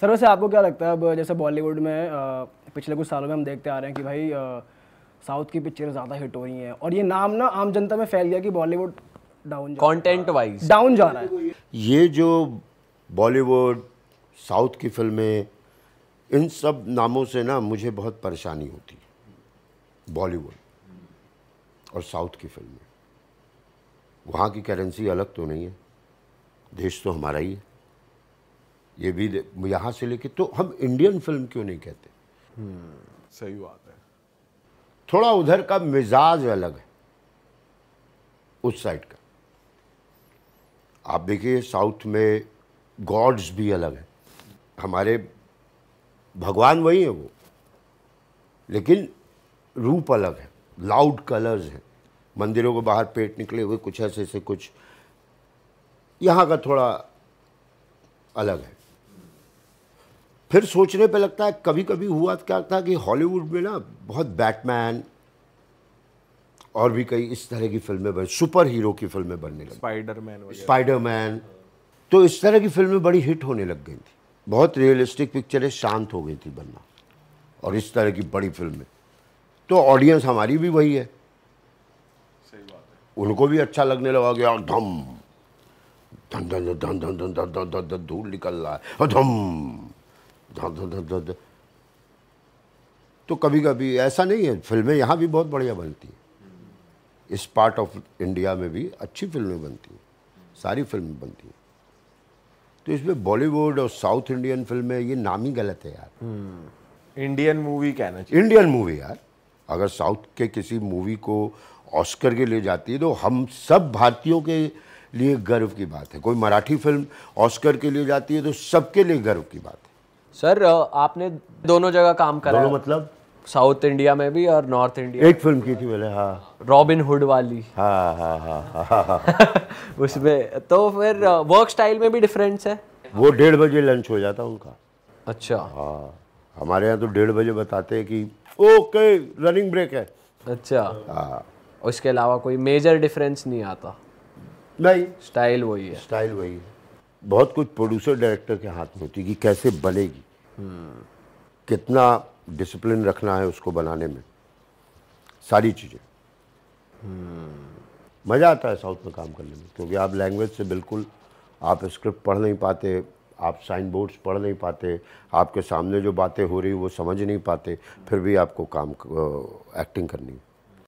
Sir वैसे आपको क्या लगता है अब जैसे बॉलीवुड में पिछले कुछ सालों में हम देखते आ रहे हैं कि भाई साउथ की पिक्चर ज़्यादा हिट हो रही हैं और ये नाम ना आम जनता में फैल गया कि Bollywood down content wise down जा रहा है ये जो बॉलीवुड साउथ की फिल्में इन सब नामों से ना मुझे बहुत परेशानी होती है बॉलीवुड और साउथ की फिल्में वहाँ की करेंसी अलग तो नहीं है देश तो हमारा ही है ये भी यहाँ से लेके तो हम इंडियन फिल्म क्यों नहीं कहते हम्म, सही बात है थोड़ा उधर का मिजाज अलग है उस साइड का आप देखिए साउथ में गॉड्स भी अलग है हमारे भगवान वही है वो लेकिन रूप अलग है लाउड कलर्स हैं मंदिरों के बाहर पेट निकले हुए कुछ ऐसे ऐसे कुछ यहाँ का थोड़ा अलग है फिर सोचने पे लगता है कभी कभी हुआ क्या था कि हॉलीवुड में ना बहुत बैटमैन और भी कई इस तरह की फिल्में बन सुपर हीरो की फिल्में बनने लगी स्पाइडरमैन स्पाइडरमैन तो इस तरह की फिल्में बड़ी हिट होने लग गई थी बहुत रियलिस्टिक पिक्चरें शांत हो गई थी बनना और इस तरह की बड़ी फिल्में तो ऑडियंस हमारी भी वही है सही बात है उनको भी अच्छा लगने लगा गया धम धन धन धन धन धन धन धन धन धूल निकल रहा है धम धड़ धड़ धड़ धड़ तो कभी कभी ऐसा नहीं है फिल्में यहाँ भी बहुत बढ़िया बनती हैं इस पार्ट ऑफ इंडिया में भी अच्छी फिल्में बनती हैं सारी फिल्में बनती हैं तो इसमें बॉलीवुड और साउथ इंडियन फिल्में ये नाम ही गलत है यार हम्म, इंडियन मूवी कहना चाहिए इंडियन मूवी यार अगर साउथ के किसी मूवी को ऑस्कर के लिए जाती है तो हम सब भारतीयों के लिए गर्व की बात है कोई मराठी फिल्म ऑस्कर के लिए जाती है तो सबके लिए गर्व की बात है सर uh, आपने दोनों जगह काम करा दोनों मतलब साउथ इंडिया में भी और नॉर्थ इंडिया एक फिल्म की थी मैंने हाँ रॉबिन हुड वाली हाँ हाँ हाँ हाँ हाँ, हाँ। उसमें तो फिर वर्क uh, स्टाइल में भी डिफरेंस है वो डेढ़ बजे लंच हो जाता उनका अच्छा हाँ हमारे यहाँ तो डेढ़ बजे बताते हैं कि ओके रनिंग ब्रेक है अच्छा हाँ उसके अलावा कोई मेजर डिफरेंस नहीं आता नहीं स्टाइल वही है स्टाइल वही है बहुत कुछ प्रोड्यूसर डायरेक्टर के हाथ में होती है कि कैसे बनेगी कितना डिसिप्लिन रखना है उसको बनाने में सारी चीज़ें मज़ा आता है साउथ में काम करने में क्योंकि आप लैंग्वेज से बिल्कुल आप स्क्रिप्ट पढ़ नहीं पाते आप साइन बोर्ड्स पढ़ नहीं पाते आपके सामने जो बातें हो रही वो समझ नहीं पाते फिर भी आपको काम एक्टिंग करनी है